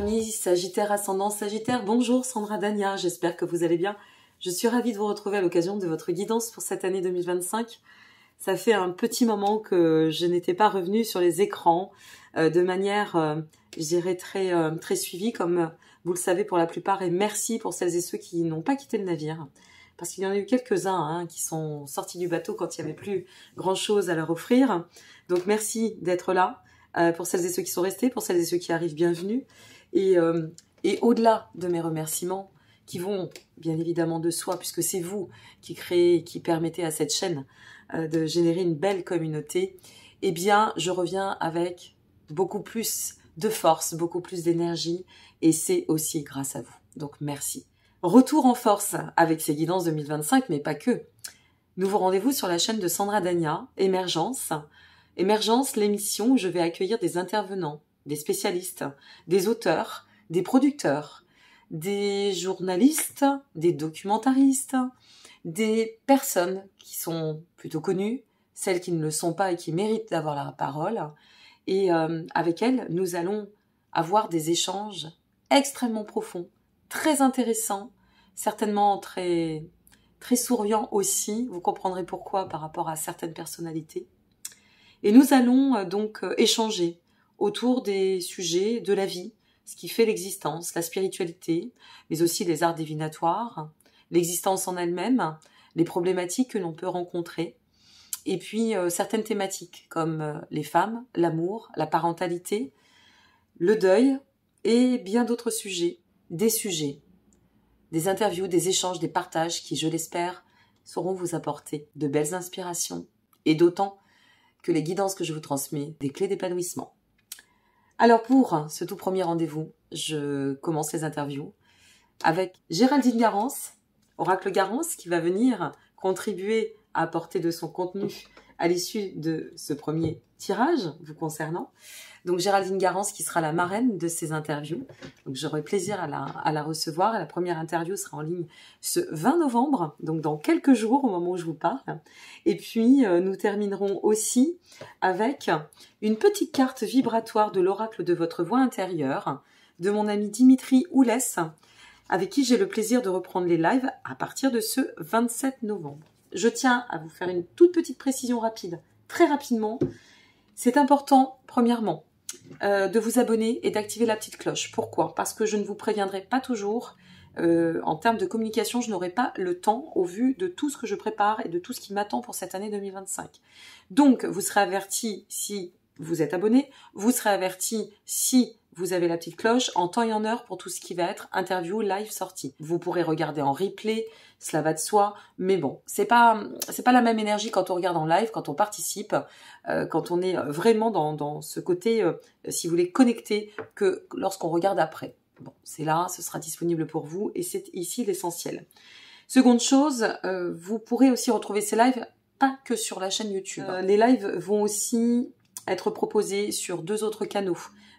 amis Sagittaire ascendant Sagittaire, bonjour Sandra Dania, j'espère que vous allez bien. Je suis ravie de vous retrouver à l'occasion de votre guidance pour cette année 2025. Ça fait un petit moment que je n'étais pas revenue sur les écrans euh, de manière, euh, je dirais, très, euh, très suivie, comme vous le savez pour la plupart, et merci pour celles et ceux qui n'ont pas quitté le navire. Parce qu'il y en a eu quelques-uns hein, qui sont sortis du bateau quand il n'y avait plus grand-chose à leur offrir. Donc merci d'être là. pour celles et ceux qui sont restés, pour celles et ceux qui arrivent, bienvenue. Euh, et, au-delà de mes remerciements, qui vont bien évidemment de soi, puisque c'est vous qui créez, qui permettez à cette chaîne euh, de générer une belle communauté, eh bien, je reviens avec beaucoup plus de force, beaucoup plus d'énergie, et c'est aussi grâce à vous. Donc, merci. Retour en force avec ces guidances 2025, mais pas que. Nouveau rendez-vous sur la chaîne de Sandra Dania, Émergence. Émergence, l'émission où je vais accueillir des intervenants des spécialistes, des auteurs, des producteurs, des journalistes, des documentaristes, des personnes qui sont plutôt connues, celles qui ne le sont pas et qui méritent d'avoir la parole. Et euh, avec elles, nous allons avoir des échanges extrêmement profonds, très intéressants, certainement très très souriants aussi. Vous comprendrez pourquoi par rapport à certaines personnalités. Et nous allons euh, donc euh, échanger autour des sujets de la vie, ce qui fait l'existence, la spiritualité, mais aussi les arts divinatoires, l'existence en elle-même, les problématiques que l'on peut rencontrer, et puis euh, certaines thématiques comme euh, les femmes, l'amour, la parentalité, le deuil et bien d'autres sujets, des sujets, des interviews, des échanges, des partages qui, je l'espère, sauront vous apporter de belles inspirations et d'autant que les guidances que je vous transmets, des clés d'épanouissement. Alors pour hein, ce tout premier rendez-vous, je commence les interviews avec Géraldine Garance, Oracle Garance, qui va venir contribuer à apporter de son contenu à l'issue de ce premier tirage vous concernant. Donc Géraldine Garance qui sera la marraine de ces interviews. Donc j'aurai plaisir à la, à la recevoir. La première interview sera en ligne ce 20 novembre, donc dans quelques jours au moment où je vous parle. Et puis euh, nous terminerons aussi avec une petite carte vibratoire de l'oracle de votre voix intérieure de mon ami Dimitri Oulès avec qui j'ai le plaisir de reprendre les lives à partir de ce 27 novembre. Je tiens à vous faire une toute petite précision rapide, très rapidement. C'est important, premièrement, euh, de vous abonner et d'activer la petite cloche. Pourquoi Parce que je ne vous préviendrai pas toujours. Euh, en termes de communication, je n'aurai pas le temps au vu de tout ce que je prépare et de tout ce qui m'attend pour cette année 2025. Donc, vous serez averti si vous êtes abonné, vous serez averti si vous avez la petite cloche en temps et en heure pour tout ce qui va être interview, live, sortie. Vous pourrez regarder en replay, cela va de soi, mais bon, c'est pas c'est pas la même énergie quand on regarde en live, quand on participe, euh, quand on est vraiment dans, dans ce côté, euh, si vous voulez, connecté que lorsqu'on regarde après. Bon, c'est là, ce sera disponible pour vous et c'est ici l'essentiel. Seconde chose, euh, vous pourrez aussi retrouver ces lives pas que sur la chaîne YouTube. les lives vont aussi être proposé sur deux autres canaux,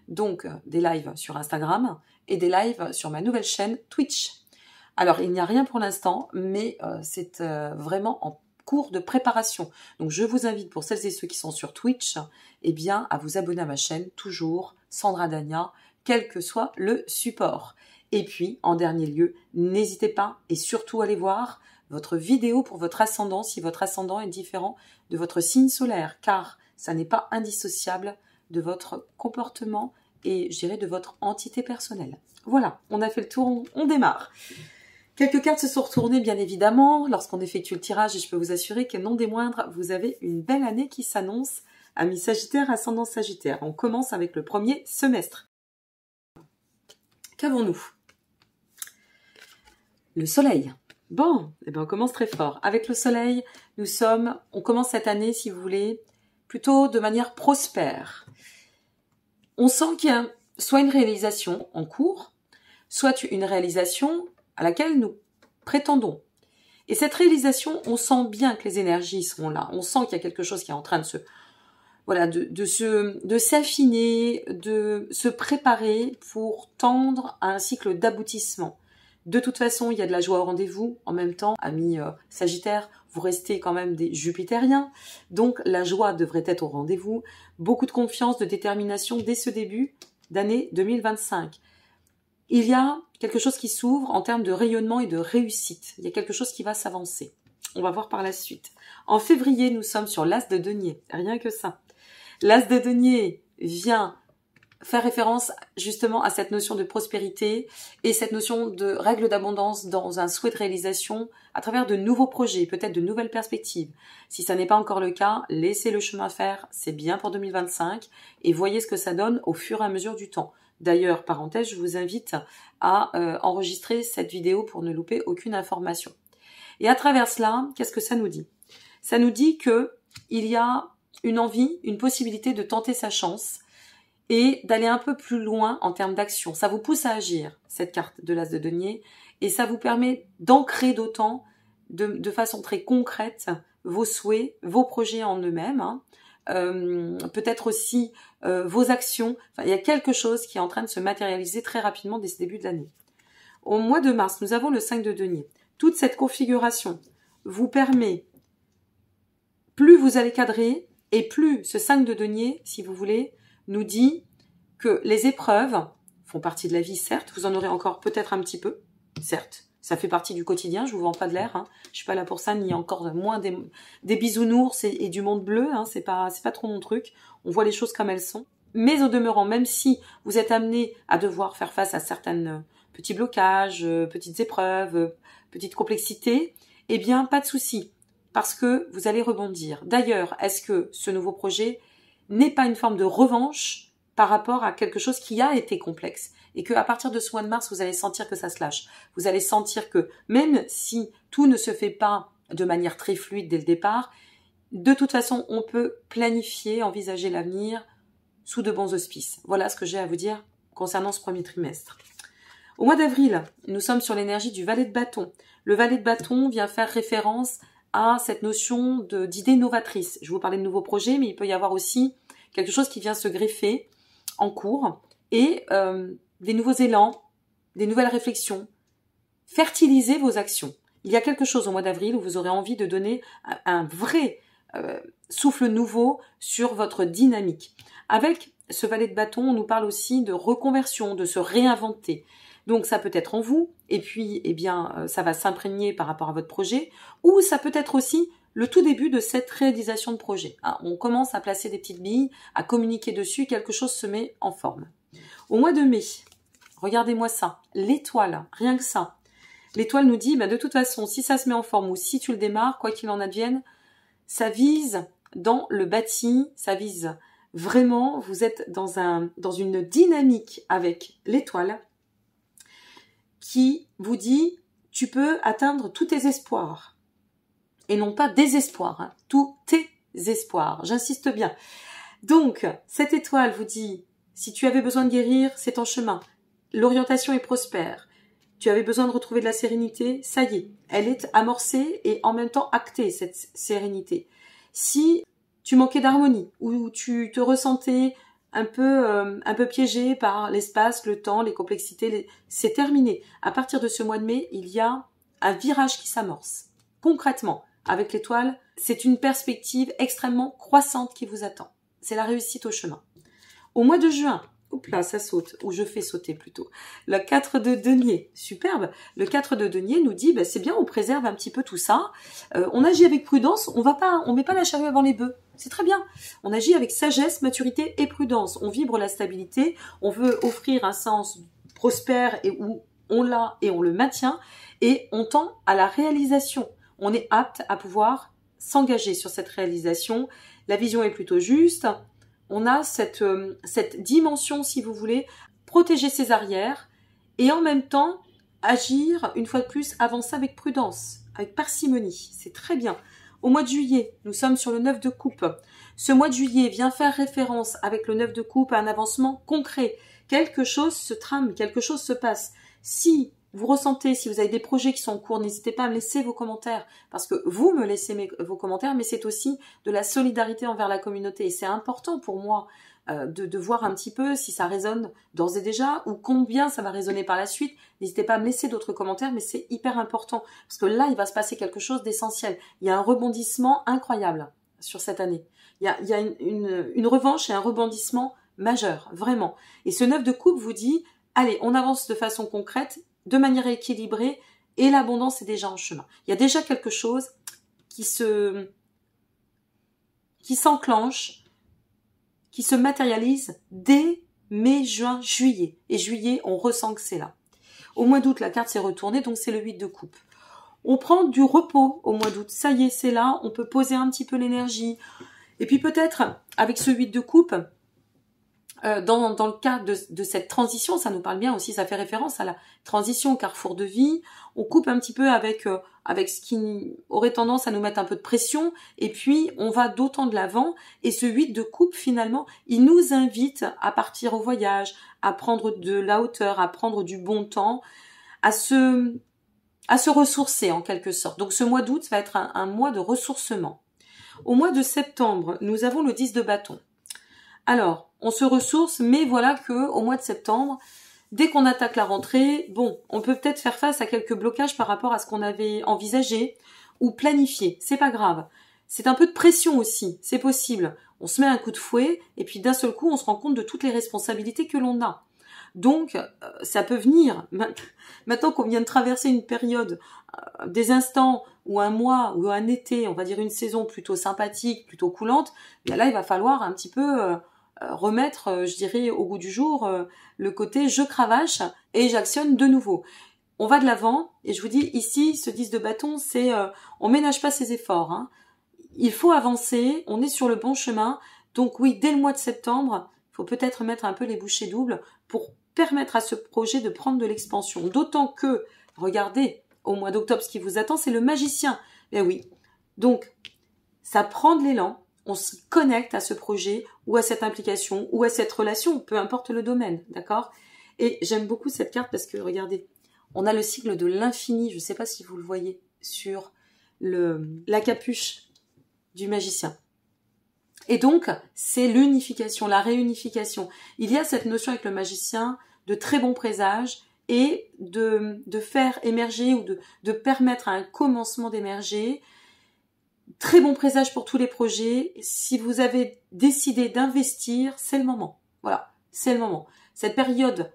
donc euh, des lives sur Instagram et des lives sur ma nouvelle chaîne Twitch. Alors il n'y a rien pour l'instant, mais euh, c'est euh, vraiment en cours de préparation. Donc je vous invite pour celles et ceux qui sont sur Twitch, eh bien à vous abonner à ma chaîne toujours Sandra Dania, quel que soit le support. Et puis en dernier lieu, n'hésitez pas et surtout allez voir votre vidéo pour votre ascendant si votre ascendant est différent de votre signe solaire car ça n'est pas indissociable de votre comportement et je dirais de votre entité personnelle. Voilà, on a fait le tour, on, démarre. Quelques cartes se sont retournées bien évidemment lorsqu'on effectue le tirage et je peux vous assurer que non des moindres, vous avez une belle année qui s'annonce. Amis Sagittaire, ascendant Sagittaire, on commence avec le premier semestre. Qu'avons-nous Le soleil. Bon, eh ben, on commence très fort. Avec le soleil, nous sommes, on commence cette année, si vous voulez, plutôt de manière prospère. On sent qu'il y a soit une réalisation en cours, soit une réalisation à laquelle nous prétendons. Et cette réalisation, on sent bien que les énergies sont là. On sent qu'il y a quelque chose qui est en train de se, voilà, de, se, de s'affiner, de se préparer pour tendre à un cycle d'aboutissement. De toute façon, il y a de la joie au rendez-vous. En même temps, amis euh, Sagittaire, vous restez quand même des jupitériens, donc la joie devrait être au rendez-vous. Beaucoup de confiance, de détermination dès ce début d'année 2025. Il y a quelque chose qui s'ouvre en termes de rayonnement et de réussite. Il y a quelque chose qui va s'avancer. On va voir par la suite. En février, nous sommes sur l'as de denier. Rien que ça. L'as de denier vient faire référence justement à cette notion de prospérité et cette notion de règle d'abondance dans un souhait de réalisation à travers de nouveaux projets, peut-être de nouvelles perspectives. Si ça n'est pas encore le cas, laissez le chemin faire, c'est bien pour 2025 et voyez ce que ça donne au fur et à mesure du temps. D'ailleurs, parenthèse, je vous invite à euh, enregistrer cette vidéo pour ne louper aucune information. Et à travers cela, qu'est-ce que ça nous dit Ça nous dit que il y a une envie, une possibilité de tenter sa chance et d'aller un peu plus loin en termes d'action. Ça vous pousse à agir, cette carte de l'as de denier, et ça vous permet d'ancrer d'autant, de, façon très concrète, vos souhaits, vos projets en eux-mêmes, hein. euh, peut-être aussi euh, vos actions. il y a quelque chose qui est en train de se matérialiser très rapidement dès ce début de l'année. Au mois de mars, nous avons le 5 de denier. Toute cette configuration vous permet, plus vous allez cadrer, et plus ce 5 de denier, si vous voulez, nous dit que les épreuves font partie de la vie, certes, vous en aurez encore peut-être un petit peu, certes, ça fait partie du quotidien, je vous vends pas de l'air, hein. je suis pas là pour ça, ni encore moins des, des bisounours et, du monde bleu, hein. c'est pas, pas trop mon truc, on voit les choses comme elles sont. Mais au demeurant, même si vous êtes amené à devoir faire face à certaines euh, petits blocages, euh, petites épreuves, euh, petites complexités, eh bien, pas de souci, parce que vous allez rebondir. D'ailleurs, est-ce que ce nouveau projet n'est pas une forme de revanche par rapport à quelque chose qui a été complexe et qu'à partir de ce mois de mars, vous allez sentir que ça se lâche. Vous allez sentir que même si tout ne se fait pas de manière très fluide dès le départ, de toute façon, on peut planifier, envisager l'avenir sous de bons auspices. Voilà ce que j'ai à vous dire concernant ce premier trimestre. Au mois d'avril, nous sommes sur l'énergie du valet de bâton. Le valet de bâton vient faire référence à cette notion d'idée novatrice. Je vous parlais de nouveaux projets, mais il peut y avoir aussi quelque chose qui vient se greffer en cours et euh, des nouveaux élans, des nouvelles réflexions. Fertilisez vos actions. Il y a quelque chose au mois d'avril où vous aurez envie de donner un, vrai euh, souffle nouveau sur votre dynamique. Avec ce valet de bâton, on nous parle aussi de reconversion, de se réinventer. Donc ça peut être en vous, et puis eh bien euh, ça va s'imprégner par rapport à votre projet, ou ça peut être aussi le tout début de cette réalisation de projet. Ah, on commence à placer des petites billes, à communiquer dessus, quelque chose se met en forme. Au mois de mai, regardez-moi ça, l'étoile, rien que ça. L'étoile nous dit, bah, de toute façon, si ça se met en forme ou si tu le démarres, quoi qu'il en advienne, ça vise dans le bâti, ça vise vraiment, vous êtes dans, un, dans une dynamique avec l'étoile qui vous dit, tu peux atteindre tous tes espoirs et non pas désespoir, hein. tout tes espoirs. J'insiste bien. Donc, cette étoile vous dit, si tu avais besoin de guérir, c'est en chemin. L'orientation est prospère. Tu avais besoin de retrouver de la sérénité, ça y est. Elle est amorcée et en même temps actée, cette sérénité. Si tu manquais d'harmonie ou tu te ressentais un peu, euh, un peu piégé par l'espace, le temps, les complexités, c'est terminé. À partir de ce mois de mai, il y a un virage qui s'amorce. Concrètement, avec l'étoile, c'est une perspective extrêmement croissante qui vous attend. C'est la réussite au chemin. Au mois de juin, oups là, ça saute, ou je fais sauter plutôt, le 4 de denier, superbe, le 4 de denier nous dit, bah, c'est bien, on préserve un petit peu tout ça, euh, on agit avec prudence, on va pas, on met pas la charrue avant les bœufs, c'est très bien. On agit avec sagesse, maturité et prudence, on vibre la stabilité, on veut offrir un sens prospère et où on l'a et on le maintient, et on tend à la réalisation on est apte à pouvoir s'engager sur cette réalisation. La vision est plutôt juste. On a cette, euh, cette dimension, si vous voulez, protéger ses arrières et en même temps agir, une fois de plus, avancer avec prudence, avec parcimonie. C'est très bien. Au mois de juillet, nous sommes sur le 9 de coupe. Ce mois de juillet vient faire référence avec le 9 de coupe à un avancement concret. Quelque chose se trame, quelque chose se passe. Si vous ressentez, si vous avez des projets qui sont en cours, n'hésitez pas à me laisser vos commentaires, parce que vous me laissez vos commentaires, mais c'est aussi de la solidarité envers la communauté. Et c'est important pour moi euh, de, voir un petit peu si ça résonne d'ores et déjà, ou combien ça va résonner par la suite. N'hésitez pas à me laisser d'autres commentaires, mais c'est hyper important, parce que là, il va se passer quelque chose d'essentiel. Il y a un rebondissement incroyable sur cette année. Il y a, une, une revanche et un rebondissement majeur, vraiment. Et ce neuf de coupe vous dit, allez, on avance de façon concrète de manière équilibrée et l'abondance est déjà en chemin. Il y a déjà quelque chose qui se qui s'enclenche, qui se matérialise dès mai, juin, juillet. Et juillet, on ressent que c'est là. Au mois d'août, la carte s'est retournée, donc c'est le 8 de coupe. On prend du repos au mois d'août. Ça y est, c'est là. On peut poser un petit peu l'énergie. Et puis peut-être, avec ce 8 de coupe, euh, dans, le cas de, cette transition, ça nous parle bien aussi, ça fait référence à la transition, carrefour de vie. On coupe un petit peu avec euh, avec ce qui aurait tendance à nous mettre un peu de pression, et puis on va d'autant de l'avant. Et ce 8 de coupe, finalement, il nous invite à partir au voyage, à prendre de la hauteur, à prendre du bon temps, à se à se ressourcer en quelque sorte. Donc ce mois d'août va être un, un mois de ressourcement. Au mois de septembre, nous avons le 10 de bâton. Alors, on se ressource, mais voilà que au mois de septembre, dès qu'on attaque la rentrée, bon, on peut peut-être faire face à quelques blocages par rapport à ce qu'on avait envisagé ou planifié. C'est pas grave. C'est un peu de pression aussi, c'est possible. On se met un coup de fouet et puis d'un seul coup, on se rend compte de toutes les responsabilités que l'on a. Donc, euh, ça peut venir. Maintenant qu'on vient de traverser une période, euh, des instants ou un mois ou un été, on va dire une saison plutôt sympathique, plutôt coulante, bien là, il va falloir un petit peu euh, euh, remettre, euh, je dirais, au goût du jour euh, le côté je cravache et j'actionne de nouveau. On va de l'avant et je vous dis ici, ce 10 de bâton, c'est on ménage pas ses efforts. Hein. Il faut avancer, on est sur le bon chemin. Donc oui, dès le mois de septembre, il faut peut-être mettre un peu les bouchées doubles pour permettre à ce projet de prendre de l'expansion. D'autant que, regardez, au mois d'octobre, ce qui vous attend, c'est le magicien. Eh oui. Donc, ça prend de l'élan, on se connecte à ce projet ou à cette implication ou à cette relation, peu importe le domaine, d'accord Et j'aime beaucoup cette carte parce que, regardez, on a le cycle de l'infini, je ne sais pas si vous le voyez, sur le, la capuche du magicien. Et donc, c'est l'unification, la réunification. Il y a cette notion avec le magicien de très bon présage et de, faire émerger ou de, de permettre à un commencement d'émerger Très bon présage pour tous les projets. Si vous avez décidé d'investir, c'est le moment. Voilà, c'est le moment. Cette période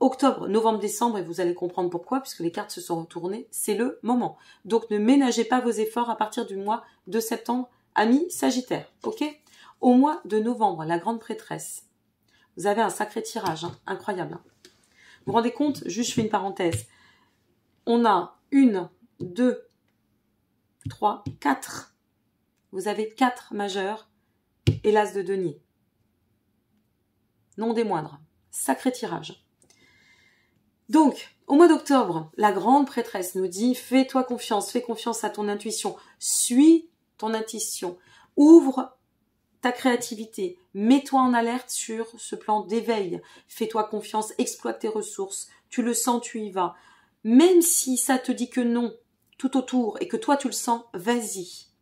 octobre, novembre, décembre, et vous allez comprendre pourquoi, puisque les cartes se sont retournées, c'est le moment. Donc ne ménagez pas vos efforts à partir du mois de septembre, ami Sagittaire, ok Au mois de novembre, la grande prêtresse. Vous avez un sacré tirage, hein, incroyable. Hein. vous vous rendez compte Juste, je fais une parenthèse. On a une, deux, trois, quatre vous avez quatre majeurs et l'as de denier. Non des moindres. Sacré tirage. Donc, au mois d'octobre, la grande prêtresse nous dit fais-toi confiance, fais confiance à ton intuition, suis ton intuition, ouvre ta créativité, mets-toi en alerte sur ce plan d'éveil, fais-toi confiance, exploite tes ressources, tu le sens, tu y vas. Même si ça te dit que non, tout autour, et que toi tu le sens, vas-y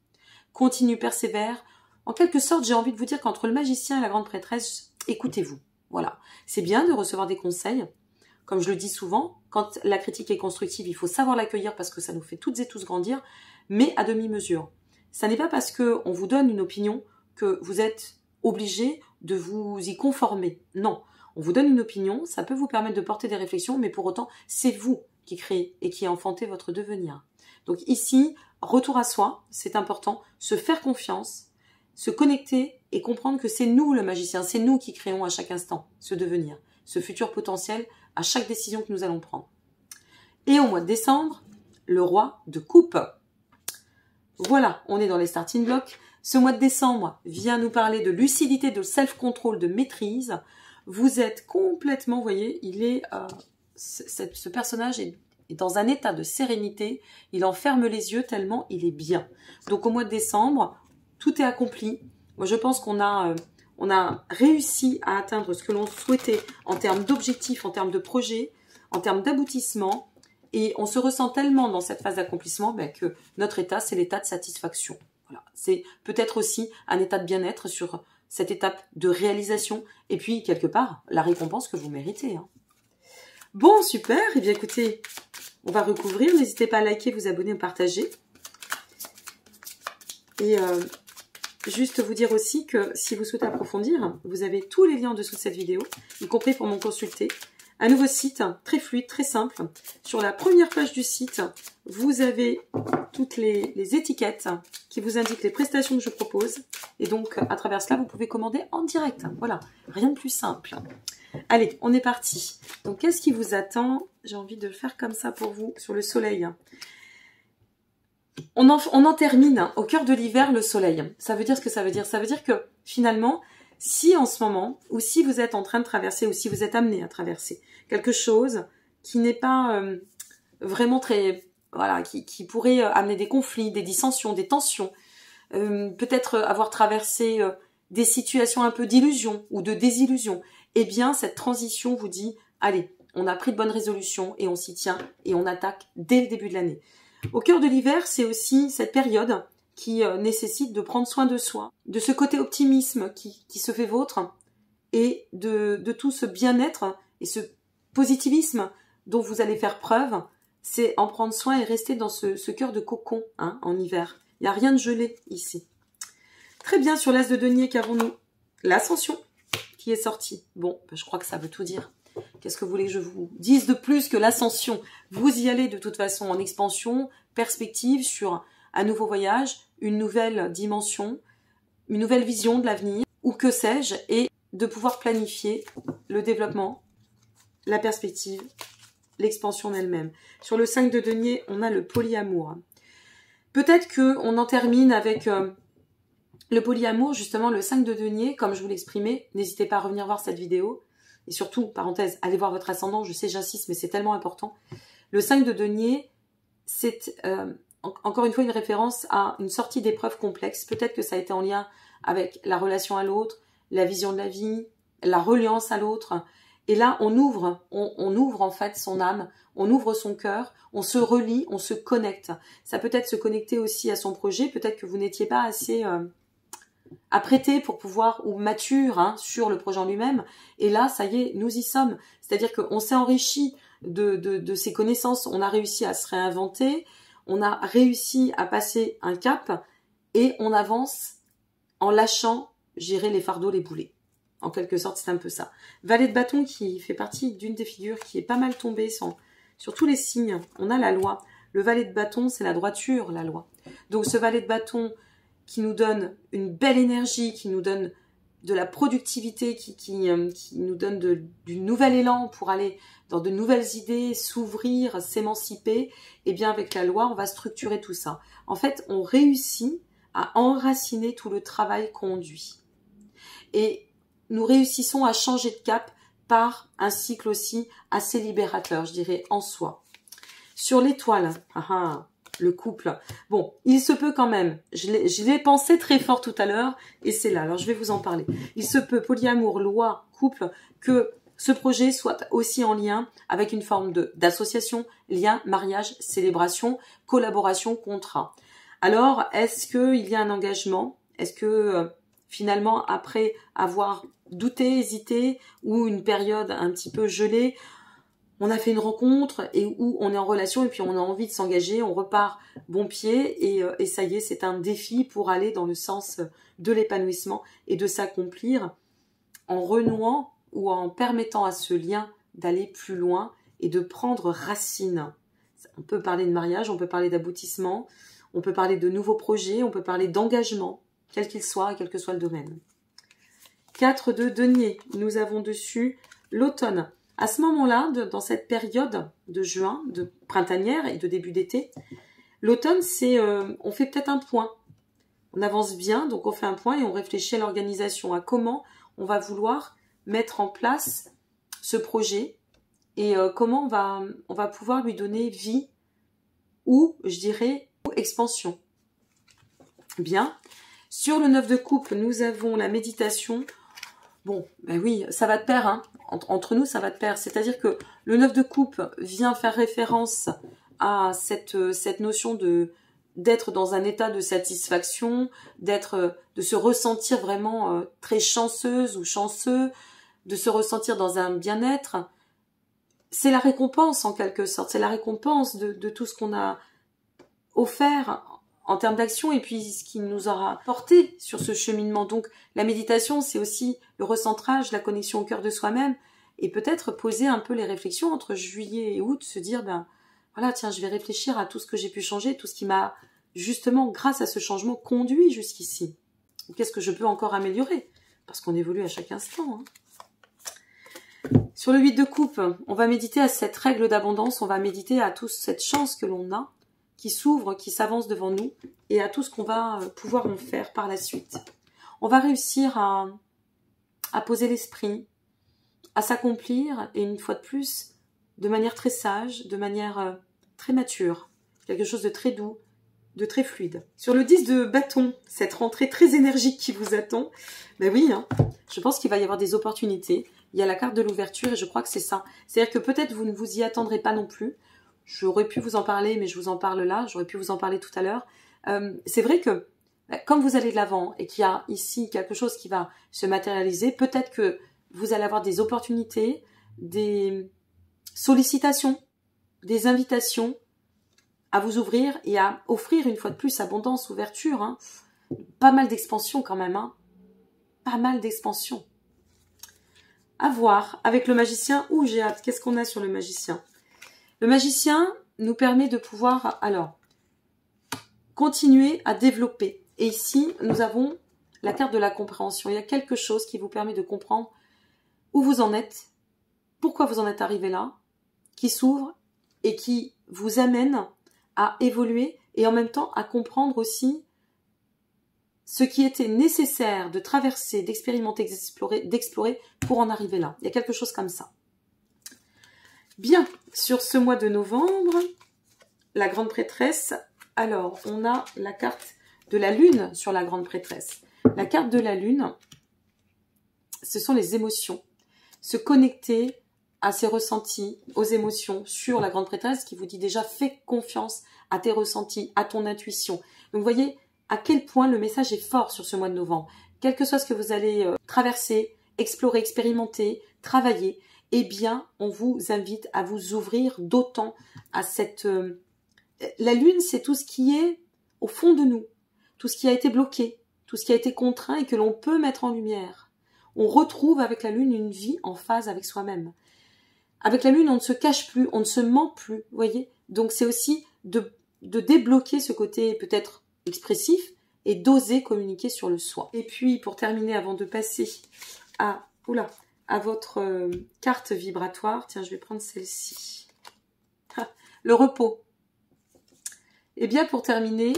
continue, persévère. En quelque sorte, j'ai envie de vous dire qu'entre le magicien et la grande prêtresse, écoutez-vous. Voilà. C'est bien de recevoir des conseils. Comme je le dis souvent, quand la critique est constructive, il faut savoir l'accueillir parce que ça nous fait toutes et tous grandir, mais à demi-mesure. Ça n'est pas parce qu'on vous donne une opinion que vous êtes obligé de vous y conformer. Non. On vous donne une opinion, ça peut vous permettre de porter des réflexions, mais pour autant, c'est vous qui créez et qui enfantez votre devenir. Donc ici, retour à soi, c'est important, se faire confiance, se connecter et comprendre que c'est nous le magicien, c'est nous qui créons à chaque instant ce devenir, ce futur potentiel à chaque décision que nous allons prendre. Et au mois de décembre, le roi de coupe. Voilà, on est dans les starting blocks. Ce mois de décembre vient nous parler de lucidité, de self-control, de maîtrise. Vous êtes complètement, vous voyez, il est, euh, ce personnage est dans un état de sérénité, il en ferme les yeux tellement il est bien. Donc au mois de décembre, tout est accompli. Moi, je pense qu'on a, euh, on a réussi à atteindre ce que l'on souhaitait en termes d'objectifs, en termes de projets, en termes d'aboutissement. Et on se ressent tellement dans cette phase d'accomplissement ben, que notre état, c'est l'état de satisfaction. C'est peut-être aussi un état de bien-être sur cette étape de réalisation et puis quelque part la récompense que vous méritez. Hein. Bon, super. Eh bien, écoutez, on va recouvrir. N'hésitez pas à liker, vous abonner, partager. Et euh, juste vous dire aussi que si vous souhaitez approfondir, vous avez tous les liens en dessous de cette vidéo, y compris pour m'en consulter. Un nouveau site, très fluide, très simple. Sur la première page du site, vous avez toutes les étiquettes qui vous indiquent les prestations que je propose. Et donc, à travers cela, vous pouvez commander en direct. Voilà, rien de plus simple. Allez, on est parti. Donc, qu'est-ce qui vous attend J'ai envie de le faire comme ça pour vous, sur le soleil. On en, termine. Hein. Au cœur de l'hiver, le soleil. Ça veut dire ce que ça veut dire. Ça veut dire que, finalement, si en ce moment, ou si vous êtes en train de traverser, ou si vous êtes amené à traverser quelque chose qui n'est pas euh, vraiment très... Voilà, qui, pourrait euh, amener des conflits, des dissensions, des tensions, euh, peut-être avoir traversé des situations un peu d'illusion ou de désillusion, eh bien cette transition vous dit, allez, on a pris de bonnes résolutions et on s'y tient et on attaque dès le début de l'année. Au cœur de l'hiver, c'est aussi cette période qui euh, nécessite de prendre soin de soi, de ce côté optimisme qui, se fait vôtre et de, tout ce bien-être et ce positivisme dont vous allez faire preuve, c'est en prendre soin et rester dans ce, ce cœur de cocon hein, en hiver. Il n'y a rien de gelé ici. Très bien, sur l'as de denier, qu'avons-nous L'ascension qui est sorti. Bon, ben, je crois que ça veut tout dire. Qu'est-ce que vous voulez que je vous dise de plus que l'ascension Vous y allez de toute façon en expansion, perspective sur un nouveau voyage, une nouvelle dimension, une nouvelle vision de l'avenir, ou que sais-je, et de pouvoir planifier le développement, la perspective, l'expansion elle-même. Sur le 5 de denier, on a le polyamour. Peut-être qu'on en termine avec... Euh, le polyamour, justement, le 5 de denier, comme je vous l'exprimais, n'hésitez pas à revenir voir cette vidéo. Et surtout, parenthèse, allez voir votre ascendant, je sais, j'insiste, mais c'est tellement important. Le 5 de denier, c'est euh, encore une fois une référence à une sortie d'épreuve complexe. Peut-être que ça a été en lien avec la relation à l'autre, la vision de la vie, la reliance à l'autre. Et là, on ouvre, on, ouvre en fait son âme, on ouvre son cœur, on se relie, on se connecte. Ça peut être se connecter aussi à son projet. Peut-être que vous n'étiez pas assez... Euh, à pour pouvoir ou mature hein, sur le projet en lui-même. Et là, ça y est, nous y sommes. C'est-à-dire qu'on s'est enrichi de, de, ces connaissances, on a réussi à se réinventer, on a réussi à passer un cap et on avance en lâchant gérer les fardeaux, les boulets. En quelque sorte, c'est un peu ça. Valet de bâton qui fait partie d'une des figures qui est pas mal tombée sans, sur tous les signes. On a la loi. Le valet de bâton, c'est la droiture, la loi. Donc ce valet de bâton, qui nous donne une belle énergie, qui nous donne de la productivité, qui, euh, nous donne du nouvel élan pour aller dans de nouvelles idées, s'ouvrir, s'émanciper, et eh bien avec la loi, on va structurer tout ça. En fait, on réussit à enraciner tout le travail conduit. Et nous réussissons à changer de cap par un cycle aussi assez libérateur, je dirais, en soi. Sur l'étoile, ah ah, le couple. Bon, il se peut quand même, je l'ai pensé très fort tout à l'heure, et c'est là, alors je vais vous en parler. Il se peut, polyamour, loi, couple, que ce projet soit aussi en lien avec une forme d'association, lien, mariage, célébration, collaboration, contrat. Alors, est-ce qu'il y a un engagement Est-ce que euh, finalement, après avoir douté, hésité, ou une période un petit peu gelée, on a fait une rencontre et où on est en relation et puis on a envie de s'engager, on repart bon pied euh, et, ça y est, c'est un défi pour aller dans le sens de l'épanouissement et de s'accomplir en renouant ou en permettant à ce lien d'aller plus loin et de prendre racine. On peut parler de mariage, on peut parler d'aboutissement, on peut parler de nouveaux projets, on peut parler d'engagement, quel qu'il soit, et quel que soit le domaine. 4 de denier, nous avons dessus l'automne. À ce moment-là, dans cette période de juin, de printanière et de début d'été, l'automne, c'est euh, on fait peut-être un point. On avance bien, donc on fait un point et on réfléchit à l'organisation, à comment on va vouloir mettre en place ce projet et euh, comment on va, on va pouvoir lui donner vie ou, je dirais, expansion. Bien. Sur le 9 de coupe, nous avons la méditation. Bon, ben oui, ça va te perdre, hein entre, nous, ça va te pair. C'est-à-dire que le 9 de coupe vient faire référence à cette, euh, cette notion de d'être dans un état de satisfaction, d'être, euh, de se ressentir vraiment euh, très chanceuse ou chanceux, de se ressentir dans un bien-être. C'est la récompense en quelque sorte, c'est la récompense de, de tout ce qu'on a offert en termes d'action et puis ce qui nous aura porté sur ce cheminement. Donc la méditation, c'est aussi le recentrage, la connexion au cœur de soi-même et peut-être poser un peu les réflexions entre juillet et août, se dire ben voilà, tiens, je vais réfléchir à tout ce que j'ai pu changer, tout ce qui m'a justement grâce à ce changement conduit jusqu'ici. Qu'est-ce que je peux encore améliorer Parce qu'on évolue à chaque instant. Hein. Sur le 8 de coupe, on va méditer à cette règle d'abondance, on va méditer à toute cette chance que l'on a qui s'ouvre, qui s'avance devant nous et à tout ce qu'on va euh, pouvoir en faire par la suite. On va réussir à, poser l'esprit, à s'accomplir et une fois de plus, de manière très sage, de manière euh, très mature, quelque chose de très doux, de très fluide. Sur le 10 de bâton, cette rentrée très énergique qui vous attend, ben oui, hein, je pense qu'il va y avoir des opportunités. Il y a la carte de l'ouverture et je crois que c'est ça. C'est-à-dire que peut-être vous ne vous y attendrez pas non plus, J'aurais pu vous en parler, mais je vous en parle là. J'aurais pu vous en parler tout à l'heure. Euh, c'est vrai que bah, comme vous allez de l'avant et qu'il y a ici quelque chose qui va se matérialiser, peut-être que vous allez avoir des opportunités, des sollicitations, des invitations à vous ouvrir et à offrir une fois de plus abondance, ouverture. Hein. Pas mal d'expansion quand même. Hein. Pas mal d'expansion. À voir avec le magicien. Ouh, j'ai hâte. Qu'est-ce qu'on a sur le magicien le magicien nous permet de pouvoir, alors, continuer à développer. Et ici, nous avons la carte de la compréhension. Il y a quelque chose qui vous permet de comprendre où vous en êtes, pourquoi vous en êtes arrivé là, qui s'ouvre et qui vous amène à évoluer et en même temps à comprendre aussi ce qui était nécessaire de traverser, d'expérimenter, d'explorer, d'explorer pour en arriver là. Il y a quelque chose comme ça. Bien, sur ce mois de novembre, la grande prêtresse, alors on a la carte de la lune sur la grande prêtresse. La carte de la lune, ce sont les émotions. Se connecter à ses ressentis, aux émotions sur la grande prêtresse qui vous dit déjà fais confiance à tes ressentis, à ton intuition. vous voyez à quel point le message est fort sur ce mois de novembre. Quel que soit ce que vous allez euh, traverser, explorer, expérimenter, travailler, eh bien, on vous invite à vous ouvrir d'autant à cette... Euh, la lune, c'est tout ce qui est au fond de nous, tout ce qui a été bloqué, tout ce qui a été contraint et que l'on peut mettre en lumière. On retrouve avec la lune une vie en phase avec soi-même. Avec la lune, on ne se cache plus, on ne se ment plus, voyez Donc c'est aussi de, de débloquer ce côté peut-être expressif et d'oser communiquer sur le soi. Et puis, pour terminer, avant de passer à... Oula, à votre euh, carte vibratoire. Tiens, je vais prendre celle-ci. Ah, le repos. Eh bien, pour terminer,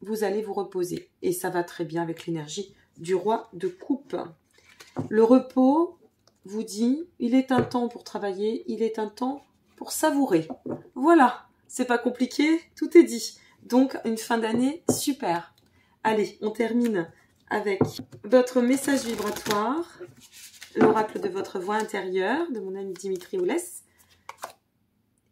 vous allez vous reposer. Et ça va très bien avec l'énergie du roi de coupe. Le repos vous dit, il est un temps pour travailler, il est un temps pour savourer. Voilà, c'est pas compliqué, tout est dit. Donc, une fin d'année super. Allez, on termine avec votre message vibratoire l'oracle de votre voix intérieure, de mon ami Dimitri Oulès.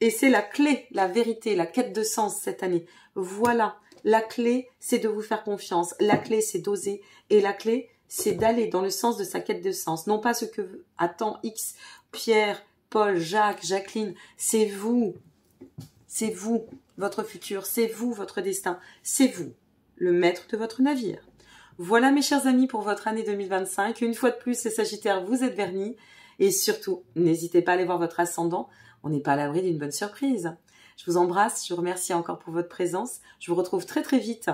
Et c'est la clé, la vérité, la quête de sens cette année. Voilà, la clé, c'est de vous faire confiance. La clé, c'est d'oser. Et la clé, c'est d'aller dans le sens de sa quête de sens. Non pas ce que attend X, Pierre, Paul, Jacques, Jacqueline. C'est vous. C'est vous, votre futur. C'est vous, votre destin. C'est vous, le maître de votre navire. Voilà mes chers amis pour votre année 2025. Une fois de plus, les Sagittaires, vous êtes vernis. Et surtout, n'hésitez pas à aller voir votre ascendant. On n'est pas à l'abri d'une bonne surprise. Je vous embrasse, je vous remercie encore pour votre présence. Je vous retrouve très très vite.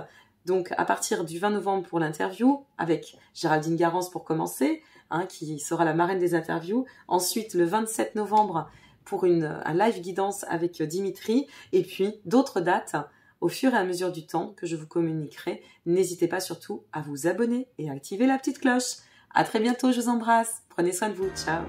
Donc à partir du 20 novembre pour l'interview, avec Géraldine Garance pour commencer, hein, qui sera la marraine des interviews. Ensuite le 27 novembre pour une, un live guidance avec Dimitri. Et puis d'autres dates au fur et à mesure du temps que je vous communiquerai. N'hésitez pas surtout à vous abonner et à activer la petite cloche. A très bientôt, je vous embrasse. Prenez soin de vous. Ciao.